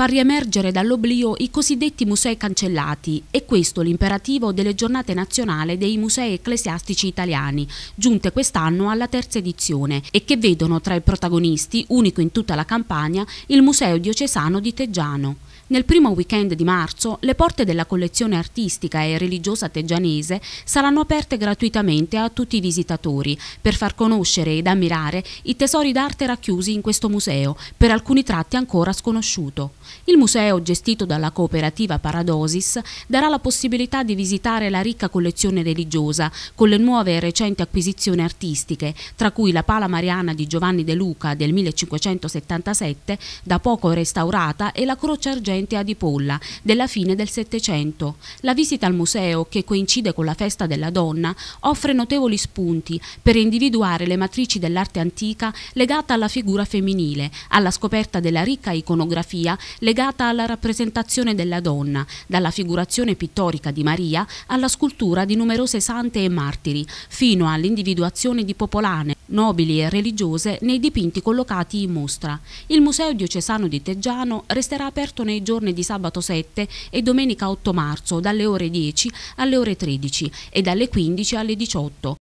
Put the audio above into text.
far riemergere dall'oblio i cosiddetti musei cancellati e questo l'imperativo delle giornate nazionali dei musei ecclesiastici italiani, giunte quest'anno alla terza edizione e che vedono tra i protagonisti, unico in tutta la Campania, il Museo diocesano di Teggiano. Nel primo weekend di marzo le porte della collezione artistica e religiosa teggianese saranno aperte gratuitamente a tutti i visitatori per far conoscere ed ammirare i tesori d'arte racchiusi in questo museo, per alcuni tratti ancora sconosciuto. Il museo, gestito dalla cooperativa Paradosis, darà la possibilità di visitare la ricca collezione religiosa con le nuove e recenti acquisizioni artistiche, tra cui la pala mariana di Giovanni De Luca del 1577, da poco restaurata, e la croce argentina sorgente Adipolla della fine del Settecento. La visita al museo, che coincide con la festa della donna, offre notevoli spunti per individuare le matrici dell'arte antica legata alla figura femminile, alla scoperta della ricca iconografia legata alla rappresentazione della donna, dalla figurazione pittorica di Maria alla scultura di numerose sante e martiri, fino all'individuazione di popolane, nobili e religiose nei dipinti collocati in mostra. Il Museo Diocesano di Teggiano resterà aperto nei giorni giorni di sabato 7 e domenica 8 marzo dalle ore 10 alle ore 13 e dalle 15 alle 18